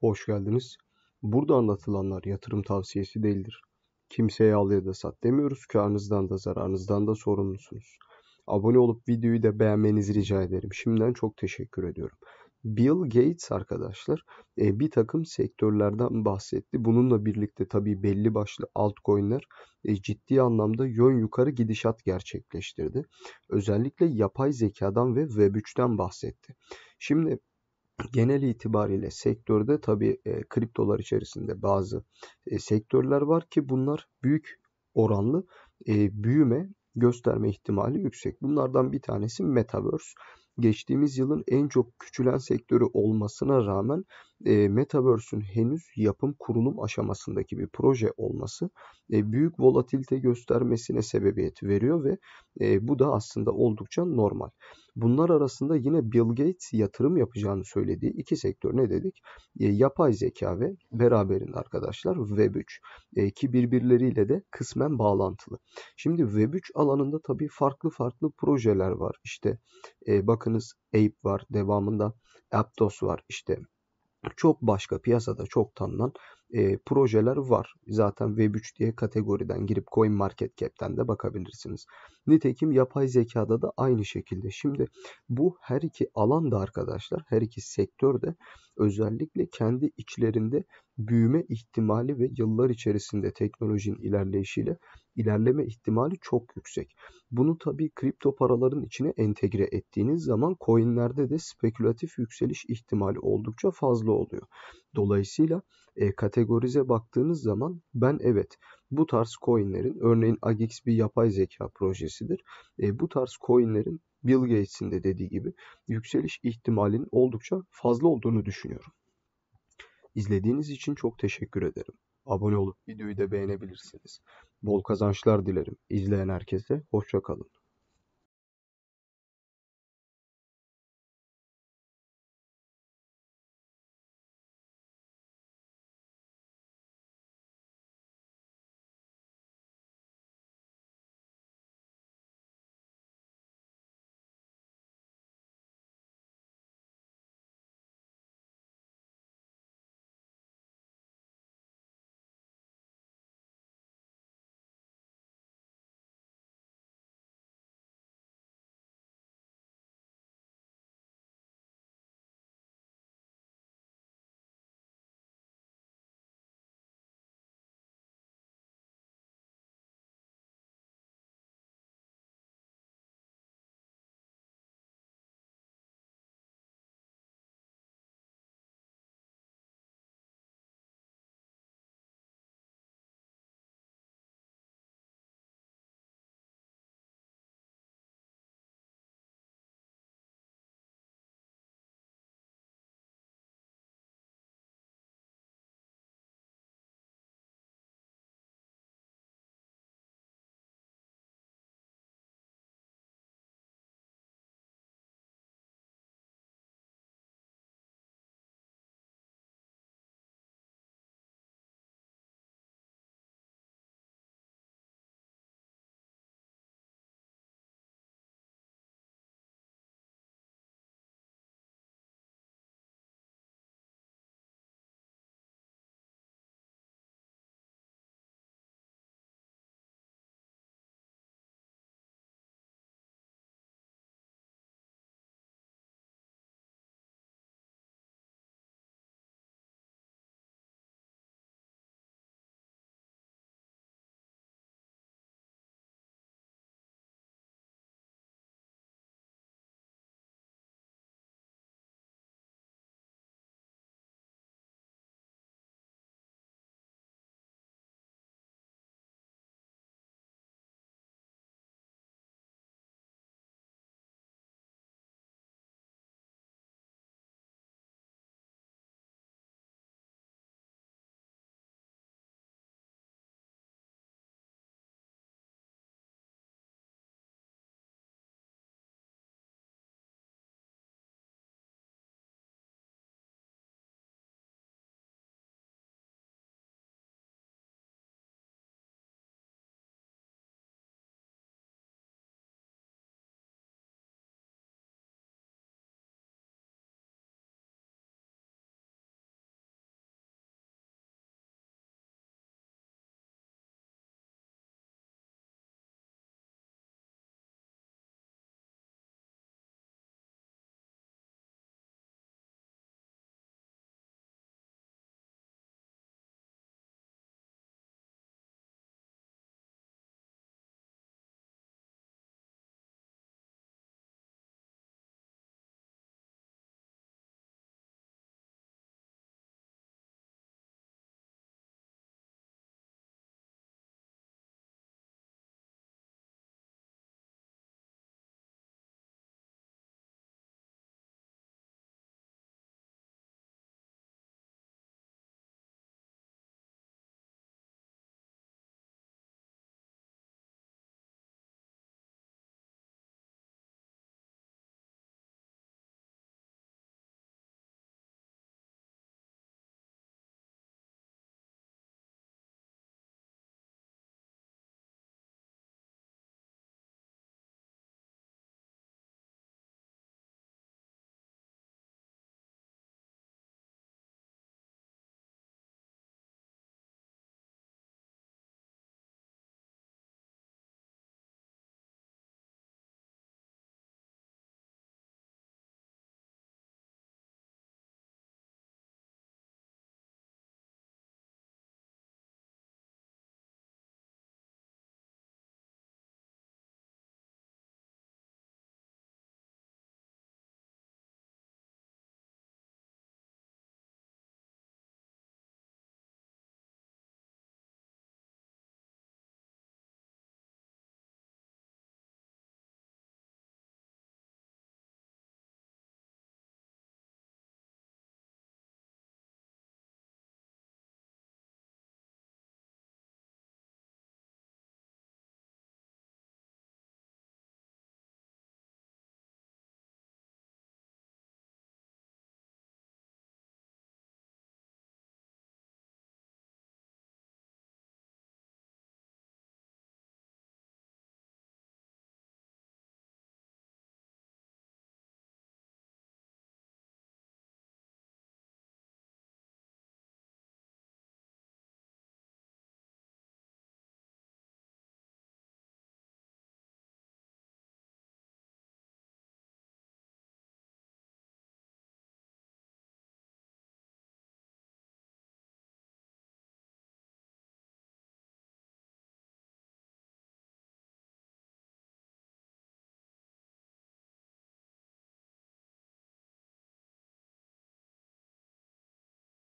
Hoş geldiniz. Burada anlatılanlar yatırım tavsiyesi değildir. Kimseye al ya da sat demiyoruz. Karnınızdan da zararınızdan da sorumlusunuz. Abone olup videoyu da beğenmenizi rica ederim. Şimdiden çok teşekkür ediyorum. Bill Gates arkadaşlar e, bir takım sektörlerden bahsetti. Bununla birlikte tabii belli başlı altcoin'ler e, ciddi anlamda yön yukarı gidişat gerçekleştirdi. Özellikle yapay zekadan ve Web3'ten bahsetti. Şimdi genel itibariyle sektörde tabi e, kriptolar içerisinde bazı e, sektörler var ki bunlar büyük oranlı e, büyüme gösterme ihtimali yüksek. Bunlardan bir tanesi Metaverse. Geçtiğimiz yılın en çok küçülen sektörü olmasına rağmen e, Metaverse'ün henüz yapım kurulum aşamasındaki bir proje olması e, büyük volatilite göstermesine sebebiyet veriyor ve e, bu da aslında oldukça normal. Bunlar arasında yine Bill Gates yatırım yapacağını söylediği iki sektör ne dedik? E, yapay zeka ve beraberinde arkadaşlar Web3 e, ki birbirleriyle de kısmen bağlantılı. Şimdi Web3 alanında tabii farklı farklı projeler var. İşte e, bakınız Ape var, devamında Aptos var, işte çok başka piyasada çok tanınan e, projeler var. Zaten Web3 diye kategoriden girip CoinMarketCap'ten de bakabilirsiniz. Nitekim yapay zekada da aynı şekilde. Şimdi bu her iki alanda arkadaşlar, her iki sektörde özellikle kendi içlerinde büyüme ihtimali ve yıllar içerisinde teknolojinin ilerleyişiyle ilerleme ihtimali çok yüksek. Bunu tabi kripto paraların içine entegre ettiğiniz zaman coinlerde de spekülatif yükseliş ihtimali oldukça fazla oluyor. Dolayısıyla e, kategorize baktığınız zaman ben evet bu tarz coinlerin örneğin AGX bir yapay zeka projesidir. E, bu tarz coinlerin Bill Gates'in de dediği gibi yükseliş ihtimalinin oldukça fazla olduğunu düşünüyorum. İzlediğiniz için çok teşekkür ederim abone olup videoyu da beğenebilirsiniz. Bol kazançlar dilerim. İzleyen herkese hoşça kalın.